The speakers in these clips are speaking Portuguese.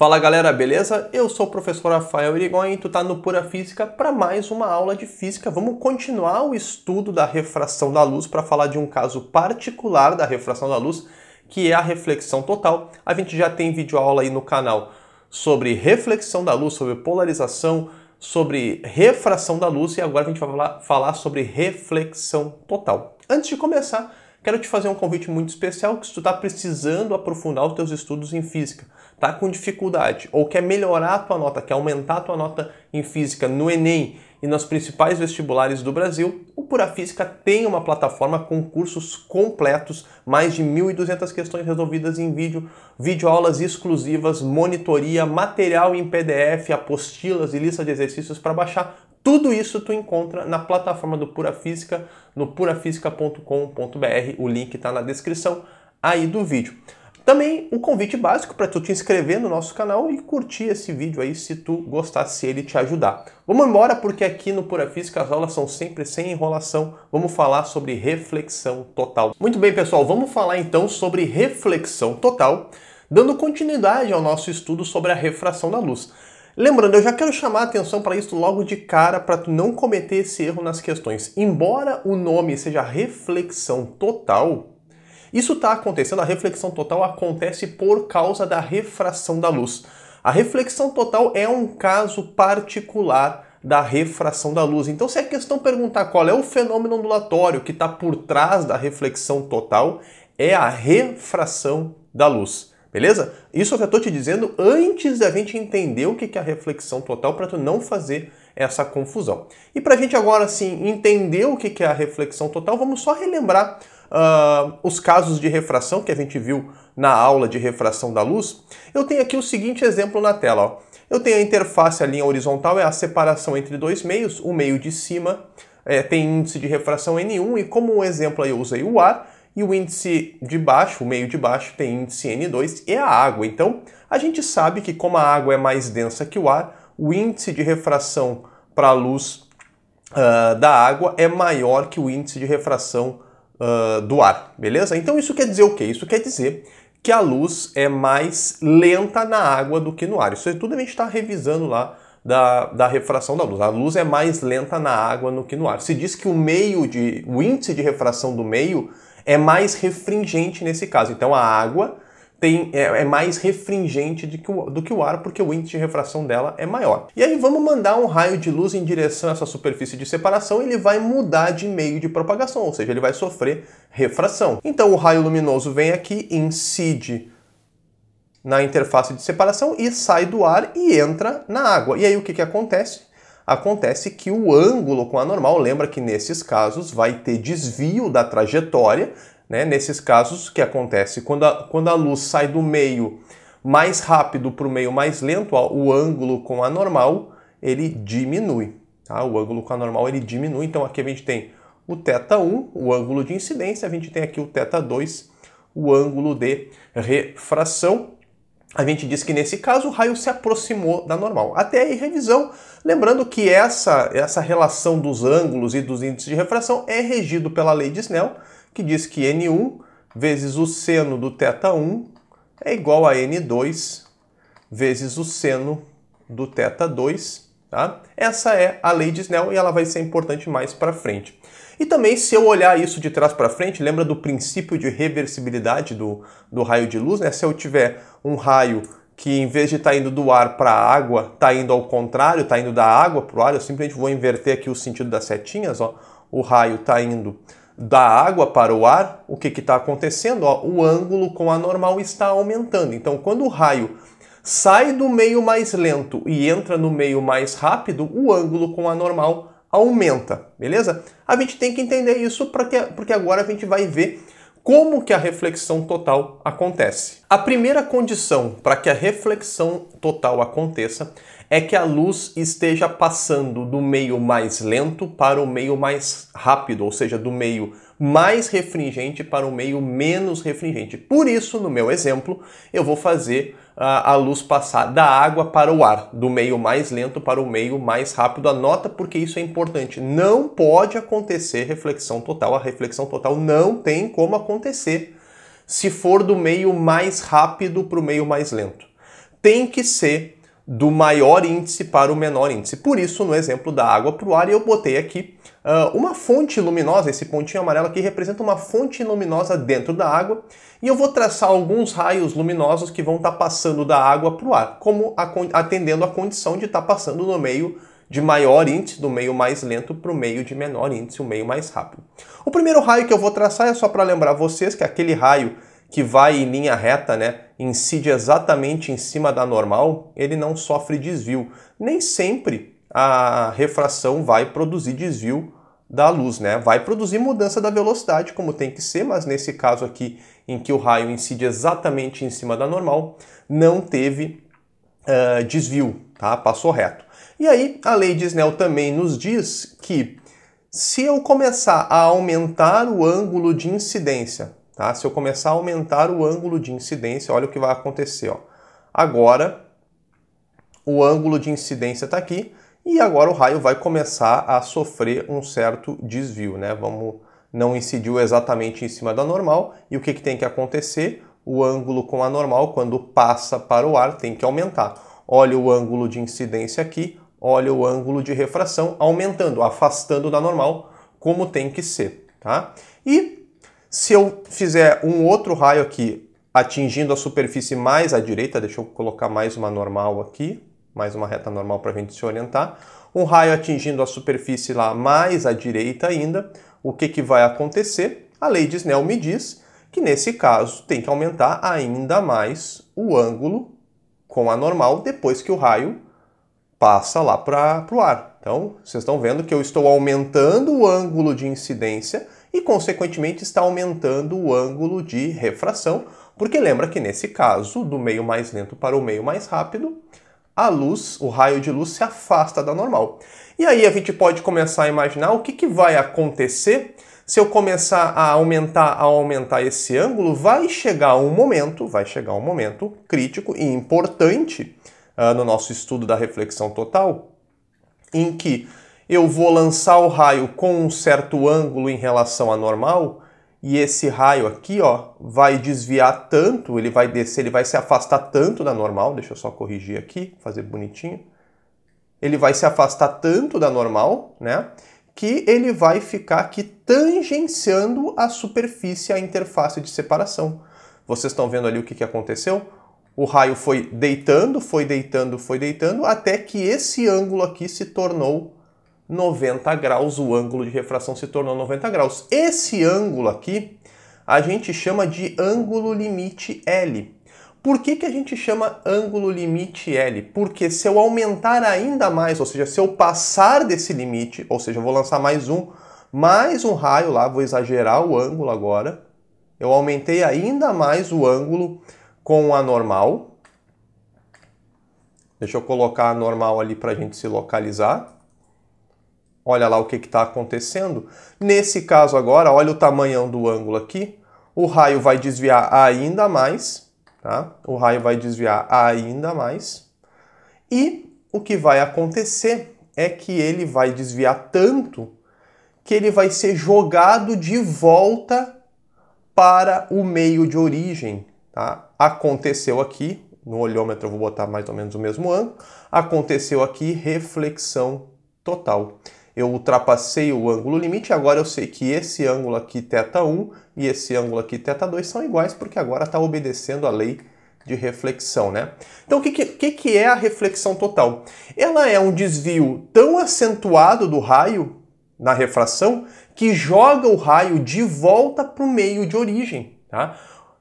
Fala galera, beleza? Eu sou o professor Rafael Irigoyen e tu tá no Pura Física para mais uma aula de física. Vamos continuar o estudo da refração da luz para falar de um caso particular da refração da luz, que é a reflexão total. A gente já tem vídeo aula aí no canal sobre reflexão da luz, sobre polarização, sobre refração da luz e agora a gente vai falar, sobre reflexão total. Antes de começar, quero te fazer um convite muito especial que se tu tá precisando aprofundar os teus estudos em física está com dificuldade ou quer melhorar a tua nota, quer aumentar a tua nota em física no Enem e nos principais vestibulares do Brasil, o Pura Física tem uma plataforma com cursos completos, mais de 1.200 questões resolvidas em vídeo, videoaulas exclusivas, monitoria, material em PDF, apostilas e lista de exercícios para baixar. Tudo isso tu encontra na plataforma do Pura Física, no purafísica.com.br. O link está na descrição aí do vídeo. Também um convite básico para tu te inscrever no nosso canal e curtir esse vídeo aí se tu gostar, se ele te ajudar. Vamos embora porque aqui no Pura Física as aulas são sempre sem enrolação. Vamos falar sobre reflexão total. Muito bem, pessoal, vamos falar então sobre reflexão total, dando continuidade ao nosso estudo sobre a refração da luz. Lembrando, eu já quero chamar a atenção para isso logo de cara, para tu não cometer esse erro nas questões. Embora o nome seja reflexão total, isso está acontecendo, a reflexão total acontece por causa da refração da luz. A reflexão total é um caso particular da refração da luz. Então, se a é questão perguntar qual é o fenômeno ondulatório que está por trás da reflexão total, é a refração da luz. Beleza? Isso eu já estou te dizendo antes da gente entender o que é a reflexão total para tu não fazer essa confusão. E para a gente agora sim entender o que é a reflexão total, vamos só relembrar uh, os casos de refração que a gente viu na aula de refração da luz, eu tenho aqui o seguinte exemplo na tela. Ó. Eu tenho a interface, a linha horizontal é a separação entre dois meios, o meio de cima é, tem índice de refração N1 e como um exemplo eu usei o ar, e o índice de baixo, o meio de baixo, tem índice N2 e a água. Então, a gente sabe que como a água é mais densa que o ar, o índice de refração para a luz uh, da água é maior que o índice de refração uh, do ar, beleza? Então isso quer dizer o quê? Isso quer dizer que a luz é mais lenta na água do que no ar. Isso é tudo a gente está revisando lá da, da refração da luz. A luz é mais lenta na água do que no ar. Se diz que o meio de, o índice de refração do meio é mais refringente nesse caso. Então a água tem, é, é mais refringente do que, o, do que o ar, porque o índice de refração dela é maior. E aí vamos mandar um raio de luz em direção a essa superfície de separação, ele vai mudar de meio de propagação, ou seja, ele vai sofrer refração. Então o raio luminoso vem aqui, incide na interface de separação e sai do ar e entra na água. E aí o que, que acontece? Acontece que o ângulo com a normal, lembra que nesses casos vai ter desvio da trajetória, né? Nesses casos que acontece quando a, quando a luz sai do meio mais rápido para o meio mais lento, ó, o ângulo com a normal ele diminui. Tá? O ângulo com a normal ele diminui. Então aqui a gente tem o θ1, o ângulo de incidência, a gente tem aqui o θ2, o ângulo de refração. A gente diz que nesse caso o raio se aproximou da normal. Até aí, revisão. Lembrando que essa, essa relação dos ângulos e dos índices de refração é regido pela lei de Snell, que diz que N1 vezes o seno do θ1 é igual a N2 vezes o seno do θ2. Tá? Essa é a lei de Snell e ela vai ser importante mais para frente. E também, se eu olhar isso de trás para frente, lembra do princípio de reversibilidade do, do raio de luz? Né? Se eu tiver um raio que, em vez de estar tá indo do ar para a água, está indo ao contrário, está indo da água para o ar, eu simplesmente vou inverter aqui o sentido das setinhas. Ó. O raio está indo da água para o ar, o que está acontecendo? Ó, o ângulo com a normal está aumentando. Então, quando o raio sai do meio mais lento e entra no meio mais rápido, o ângulo com a normal aumenta, beleza? A gente tem que entender isso porque, porque agora a gente vai ver como que a reflexão total acontece. A primeira condição para que a reflexão total aconteça é que a luz esteja passando do meio mais lento para o meio mais rápido, ou seja, do meio mais refringente para o meio menos refringente. Por isso, no meu exemplo, eu vou fazer a, luz passar da água para o ar, do meio mais lento para o meio mais rápido. Anota porque isso é importante. Não pode acontecer reflexão total. A reflexão total não tem como acontecer se for do meio mais rápido para o meio mais lento. Tem que ser do maior índice para o menor índice. Por isso, no exemplo da água para o ar, eu botei aqui uh, uma fonte luminosa, esse pontinho amarelo aqui representa uma fonte luminosa dentro da água, e eu vou traçar alguns raios luminosos que vão estar tá passando da água para o ar, como a, atendendo à condição de estar tá passando no meio de maior índice, do meio mais lento para o meio de menor índice, o meio mais rápido. O primeiro raio que eu vou traçar é só para lembrar vocês que aquele raio que vai em linha reta, né, incide exatamente em cima da normal, ele não sofre desvio. Nem sempre a refração vai produzir desvio da luz, né? Vai produzir mudança da velocidade, como tem que ser, mas nesse caso aqui, em que o raio incide exatamente em cima da normal, não teve uh, desvio, tá? Passou reto. E aí, a lei de Snell também nos diz que se eu começar a aumentar o ângulo de incidência Tá? Se eu começar a aumentar o ângulo de incidência, olha o que vai acontecer. Ó. Agora, o ângulo de incidência está aqui e agora o raio vai começar a sofrer um certo desvio. Né? Vamos, não incidiu exatamente em cima da normal. E o que, que tem que acontecer? O ângulo com a normal, quando passa para o ar, tem que aumentar. Olha o ângulo de incidência aqui, olha o ângulo de refração aumentando, afastando da normal, como tem que ser. Tá? E se eu fizer um outro raio aqui, atingindo a superfície mais à direita, deixa eu colocar mais uma normal aqui, mais uma reta normal para a gente se orientar, um raio atingindo a superfície lá mais à direita ainda, o que, que vai acontecer? A lei de Snell me diz que nesse caso tem que aumentar ainda mais o ângulo com a normal depois que o raio passa lá para o ar. Então, vocês estão vendo que eu estou aumentando o ângulo de incidência e, consequentemente, está aumentando o ângulo de refração, porque lembra que nesse caso, do meio mais lento para o meio mais rápido, a luz, o raio de luz se afasta da normal. E aí a gente pode começar a imaginar o que, que vai acontecer se eu começar a aumentar, a aumentar esse ângulo, vai chegar um momento, vai chegar um momento crítico e importante uh, no nosso estudo da reflexão total, em que eu vou lançar o raio com um certo ângulo em relação à normal, e esse raio aqui ó, vai desviar tanto, ele vai descer, ele vai se afastar tanto da normal, deixa eu só corrigir aqui, fazer bonitinho. Ele vai se afastar tanto da normal, né, que ele vai ficar aqui tangenciando a superfície, a interface de separação. Vocês estão vendo ali o que, que aconteceu? O raio foi deitando, foi deitando, foi deitando, até que esse ângulo aqui se tornou 90 graus, o ângulo de refração se tornou 90 graus. Esse ângulo aqui a gente chama de ângulo limite L. Por que, que a gente chama ângulo limite L? Porque se eu aumentar ainda mais, ou seja, se eu passar desse limite, ou seja, eu vou lançar mais um, mais um raio lá, vou exagerar o ângulo agora. Eu aumentei ainda mais o ângulo com a normal. Deixa eu colocar a normal ali para a gente se localizar. Olha lá o que está acontecendo. Nesse caso agora, olha o tamanhão do ângulo aqui. O raio vai desviar ainda mais, tá? O raio vai desviar ainda mais. E o que vai acontecer é que ele vai desviar tanto que ele vai ser jogado de volta para o meio de origem. Tá? Aconteceu aqui, no olhômetro eu vou botar mais ou menos o mesmo ângulo, aconteceu aqui reflexão total eu ultrapassei o ângulo limite, agora eu sei que esse ângulo aqui θ1 e esse ângulo aqui θ2 são iguais, porque agora está obedecendo a lei de reflexão, né? Então, o que, que, que é a reflexão total? Ela é um desvio tão acentuado do raio na refração que joga o raio de volta para o meio de origem, tá?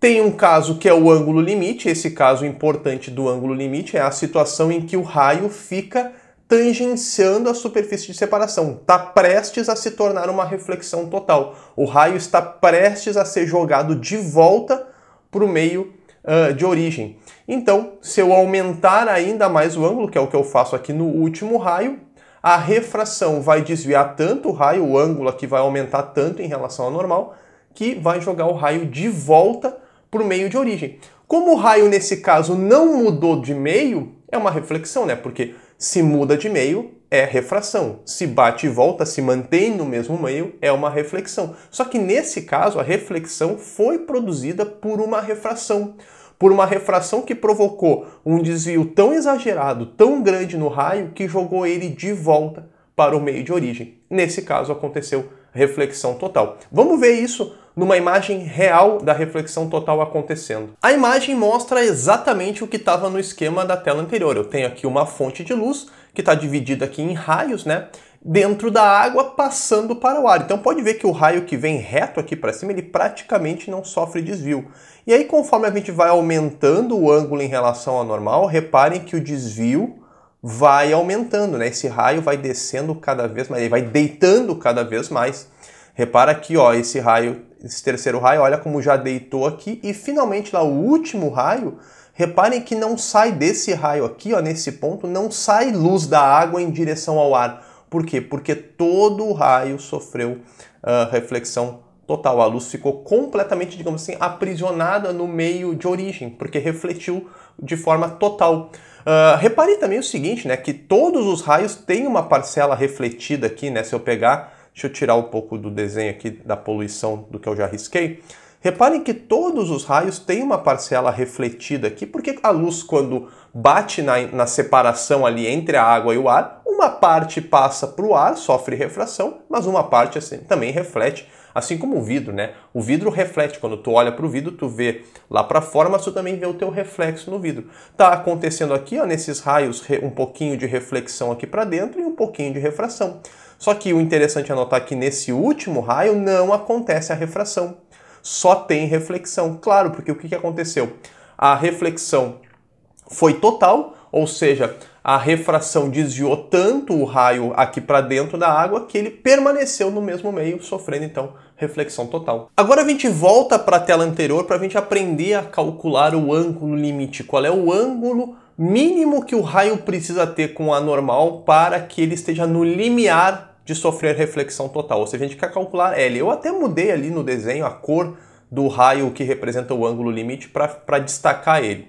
Tem um caso que é o ângulo limite, esse caso importante do ângulo limite é a situação em que o raio fica tangenciando a superfície de separação, está prestes a se tornar uma reflexão total. O raio está prestes a ser jogado de volta para o meio uh, de origem. Então, se eu aumentar ainda mais o ângulo, que é o que eu faço aqui no último raio, a refração vai desviar tanto o raio, o ângulo aqui vai aumentar tanto em relação ao normal, que vai jogar o raio de volta para o meio de origem. Como o raio, nesse caso, não mudou de meio, é uma reflexão, né? Porque se muda de meio, é refração. Se bate e volta, se mantém no mesmo meio, é uma reflexão. Só que nesse caso, a reflexão foi produzida por uma refração. Por uma refração que provocou um desvio tão exagerado, tão grande no raio, que jogou ele de volta para o meio de origem. Nesse caso, aconteceu reflexão total. Vamos ver isso numa imagem real da reflexão total acontecendo. A imagem mostra exatamente o que estava no esquema da tela anterior. Eu tenho aqui uma fonte de luz que está dividida aqui em raios, né? Dentro da água passando para o ar. Então pode ver que o raio que vem reto aqui para cima ele praticamente não sofre desvio. E aí conforme a gente vai aumentando o ângulo em relação ao normal, reparem que o desvio vai aumentando, né? Esse raio vai descendo cada vez mais, ele vai deitando cada vez mais. Repara aqui, ó, esse raio, esse terceiro raio, olha como já deitou aqui. E finalmente lá o último raio, reparem que não sai desse raio aqui, ó, nesse ponto, não sai luz da água em direção ao ar. Por quê? Porque todo o raio sofreu uh, reflexão total. A luz ficou completamente, digamos assim, aprisionada no meio de origem, porque refletiu de forma total. Uh, repare também o seguinte, né, que todos os raios têm uma parcela refletida aqui, né, se eu pegar Deixa eu tirar um pouco do desenho aqui da poluição do que eu já risquei. Reparem que todos os raios têm uma parcela refletida aqui, porque a luz, quando bate na, na separação ali entre a água e o ar, uma parte passa para o ar, sofre refração, mas uma parte assim, também reflete, assim como o vidro, né? O vidro reflete, quando tu olha para o vidro, tu vê lá para fora, mas tu também vê o teu reflexo no vidro. Tá acontecendo aqui, ó, nesses raios, um pouquinho de reflexão aqui para dentro e um pouquinho de refração. Só que o interessante é notar que nesse último raio não acontece a refração. Só tem reflexão. Claro, porque o que aconteceu? A reflexão foi total, ou seja, a refração desviou tanto o raio aqui para dentro da água que ele permaneceu no mesmo meio, sofrendo então reflexão total. Agora a gente volta para a tela anterior para a gente aprender a calcular o ângulo limite. Qual é o ângulo mínimo que o raio precisa ter com a normal para que ele esteja no limiar de sofrer reflexão total. Ou seja, a gente quer calcular L. Eu até mudei ali no desenho a cor do raio que representa o ângulo limite para destacar ele.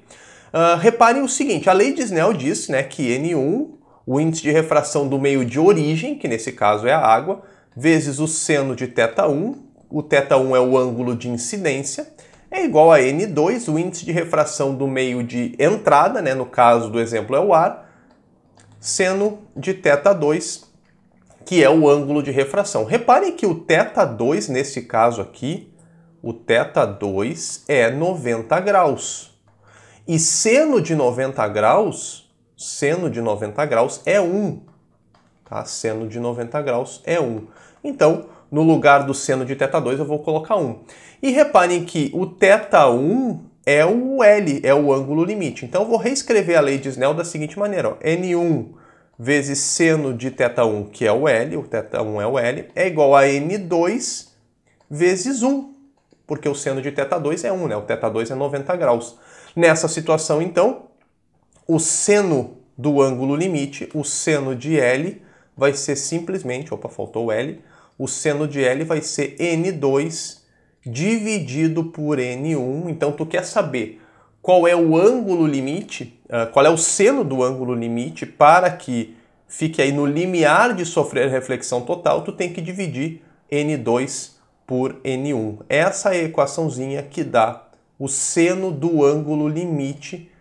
Uh, reparem o seguinte, a lei de Snell diz né, que N1, o índice de refração do meio de origem, que nesse caso é a água, vezes o seno de θ1, o θ1 é o ângulo de incidência, é igual a N2, o índice de refração do meio de entrada, né, no caso do exemplo é o ar, seno de θ2, que é o ângulo de refração. Reparem que o θ2, nesse caso aqui, o θ2 é 90 graus. E seno de 90 graus, seno de 90 graus é 1. Tá? Seno de 90 graus é 1. Então, no lugar do seno de θ2 eu vou colocar 1. E reparem que o θ1 é o L, é o ângulo limite. Então eu vou reescrever a lei de Snell da seguinte maneira, ó. N1 vezes seno de teta 1 que é o L, o teta 1 é o L, é igual a n 2 vezes 1, porque o seno de teta 2 é 1, né? O teta 2 é 90 graus. Nessa situação, então, o seno do ângulo limite, o seno de L, vai ser simplesmente, opa, faltou o L, o seno de L vai ser N2 dividido por N1. Então, tu quer saber qual é o ângulo limite ah, qual é o selo do ângulo limite para que fique aí no limiar de sofrer reflexão total, tu tem que dividir N2 por N1. É essa é a equaçãozinha que dá o seno do ângulo limite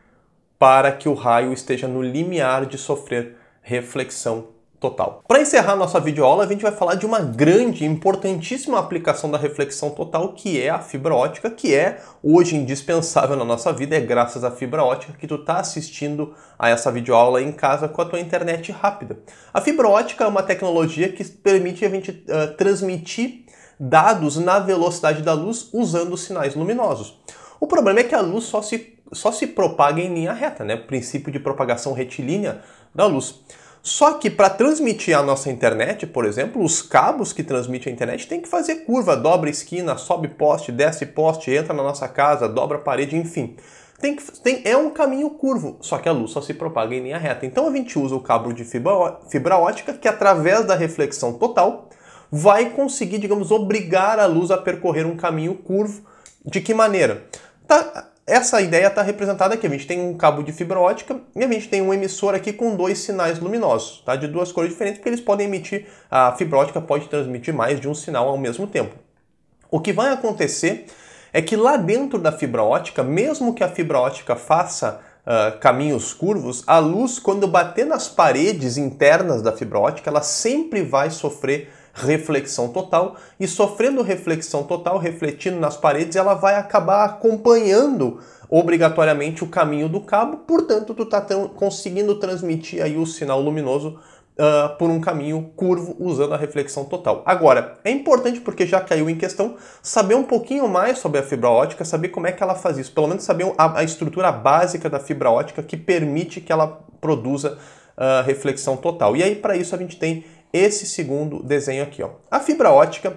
para que o raio esteja no limiar de sofrer reflexão total. Para encerrar nossa videoaula, a gente vai falar de uma grande, importantíssima aplicação da reflexão total, que é a fibra ótica, que é hoje indispensável na nossa vida, é graças à fibra ótica que tu está assistindo a essa videoaula em casa com a tua internet rápida. A fibra ótica é uma tecnologia que permite a gente uh, transmitir dados na velocidade da luz usando sinais luminosos. O problema é que a luz só se, só se propaga em linha reta, né? O princípio de propagação retilínea da luz. Só que para transmitir a nossa internet, por exemplo, os cabos que transmitem a internet tem que fazer curva, dobra esquina, sobe poste, desce poste, entra na nossa casa, dobra parede, enfim. Tem que, tem, é um caminho curvo, só que a luz só se propaga em linha reta. Então a gente usa o cabo de fibra, fibra ótica que através da reflexão total vai conseguir, digamos, obrigar a luz a percorrer um caminho curvo. De que maneira? Tá, essa ideia está representada aqui. A gente tem um cabo de fibra ótica e a gente tem um emissor aqui com dois sinais luminosos, tá? De duas cores diferentes, porque eles podem emitir, a fibra ótica pode transmitir mais de um sinal ao mesmo tempo. O que vai acontecer é que lá dentro da fibra ótica, mesmo que a fibra ótica faça uh, caminhos curvos, a luz, quando bater nas paredes internas da fibra ótica, ela sempre vai sofrer reflexão total, e sofrendo reflexão total, refletindo nas paredes, ela vai acabar acompanhando obrigatoriamente o caminho do cabo, portanto, tu tá conseguindo transmitir aí o sinal luminoso Uh, por um caminho curvo usando a reflexão total. Agora, é importante porque já caiu em questão saber um pouquinho mais sobre a fibra ótica, saber como é que ela faz isso, pelo menos saber a, a estrutura básica da fibra ótica que permite que ela produza uh, reflexão total. E aí, para isso, a gente tem esse segundo desenho aqui. Ó. A fibra ótica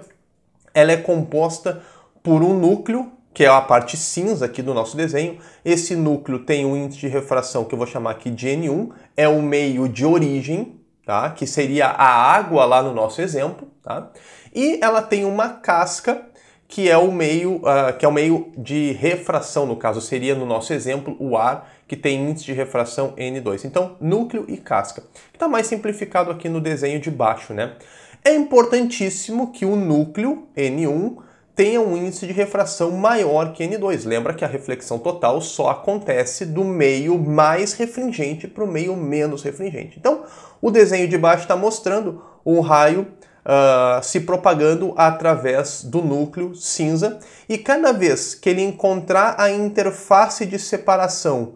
ela é composta por um núcleo, que é a parte cinza aqui do nosso desenho. Esse núcleo tem um índice de refração que eu vou chamar aqui de N1, é o meio de origem, tá? que seria a água lá no nosso exemplo. Tá? E ela tem uma casca que é o meio, uh, que é o meio de refração, no caso, seria no nosso exemplo o ar que tem índice de refração N2. Então, núcleo e casca, está mais simplificado aqui no desenho de baixo, né? É importantíssimo que o núcleo N1 tenha um índice de refração maior que N2. Lembra que a reflexão total só acontece do meio mais refringente para o meio menos refringente. Então, o desenho de baixo está mostrando um raio uh, se propagando através do núcleo cinza, e cada vez que ele encontrar a interface de separação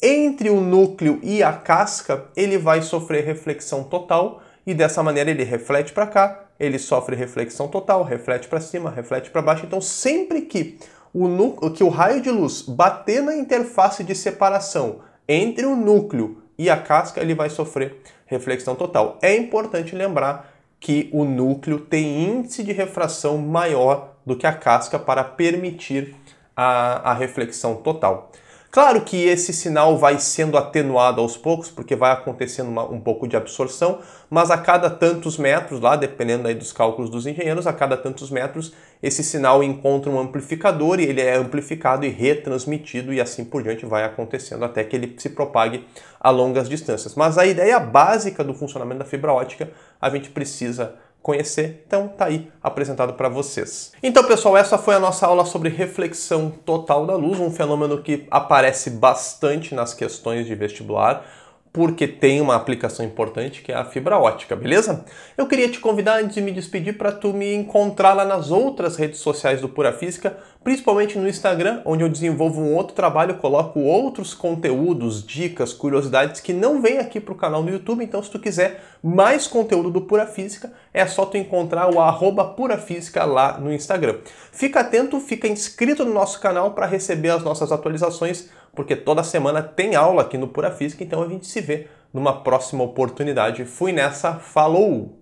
entre o núcleo e a casca, ele vai sofrer reflexão total, e dessa maneira ele reflete para cá, ele sofre reflexão total, reflete para cima, reflete para baixo. Então, sempre que o, núcleo, que o raio de luz bater na interface de separação entre o núcleo e a casca, ele vai sofrer reflexão total. É importante lembrar que o núcleo tem índice de refração maior do que a casca para permitir a, a reflexão total. Claro que esse sinal vai sendo atenuado aos poucos, porque vai acontecendo uma, um pouco de absorção, mas a cada tantos metros, lá dependendo aí dos cálculos dos engenheiros, a cada tantos metros esse sinal encontra um amplificador e ele é amplificado e retransmitido e assim por diante vai acontecendo até que ele se propague a longas distâncias. Mas a ideia básica do funcionamento da fibra ótica a gente precisa conhecer. Então tá aí apresentado para vocês. Então, pessoal, essa foi a nossa aula sobre reflexão total da luz, um fenômeno que aparece bastante nas questões de vestibular porque tem uma aplicação importante que é a fibra ótica, beleza? Eu queria te convidar antes de me despedir para tu me encontrar lá nas outras redes sociais do Pura Física, principalmente no Instagram, onde eu desenvolvo um outro trabalho, coloco outros conteúdos, dicas, curiosidades que não vem aqui para o canal do YouTube. Então, se tu quiser mais conteúdo do Pura Física, é só tu encontrar o arroba Pura Física lá no Instagram. Fica atento, fica inscrito no nosso canal para receber as nossas atualizações porque toda semana tem aula aqui no Pura Física, então a gente se vê numa próxima oportunidade. Fui nessa, falou!